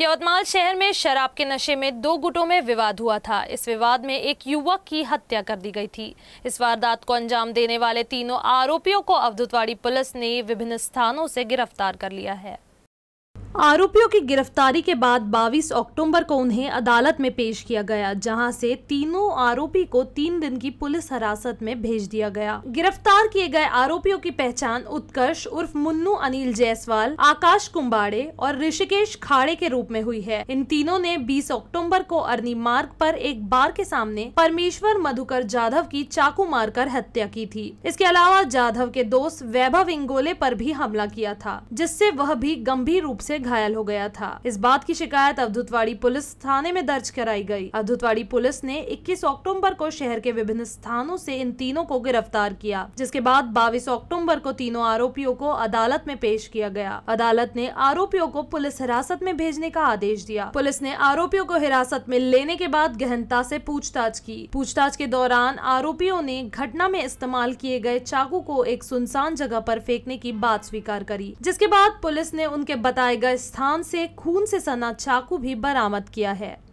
यवतमाल शहर में शराब के नशे में दो गुटों में विवाद हुआ था इस विवाद में एक युवक की हत्या कर दी गई थी इस वारदात को अंजाम देने वाले तीनों आरोपियों को अवधुतवाड़ी पुलिस ने विभिन्न स्थानों से गिरफ्तार कर लिया है आरोपियों की गिरफ्तारी के बाद 22 अक्टूबर को उन्हें अदालत में पेश किया गया जहां से तीनों आरोपी को तीन दिन की पुलिस हिरासत में भेज दिया गया गिरफ्तार किए गए आरोपियों की पहचान उत्कर्ष उर्फ मुन्नू अनिल जायसवाल आकाश कुम्बाड़े और ऋषिकेश खाड़े के रूप में हुई है इन तीनों ने 20 अक्टूबर को अर्नी मार्ग आरोप एक बार के सामने परमेश्वर मधुकर जाधव की चाकू मारकर हत्या की थी इसके अलावा जाधव के दोस्त वैभव इंगोले आरोप भी हमला किया था जिससे वह भी गंभीर रूप ऐसी घायल हो गया था इस बात की शिकायत अवधुतवाड़ी पुलिस थाने में दर्ज कराई गई अवधुतवाड़ी पुलिस ने 21 अक्टूबर को शहर के विभिन्न स्थानों से इन तीनों को गिरफ्तार किया जिसके बाद 22 अक्टूबर को तीनों आरोपियों को अदालत में पेश किया गया अदालत ने आरोपियों को पुलिस हिरासत में भेजने का आदेश दिया पुलिस ने आरोपियों को हिरासत में लेने के बाद गहनता ऐसी पूछताछ की पूछताछ के दौरान आरोपियों ने घटना में इस्तेमाल किए गए चाकू को एक सुनसान जगह आरोप फेंकने की बात स्वीकार करी जिसके बाद पुलिस ने उनके बताए गए स्थान से खून से सना चाकू भी बरामद किया है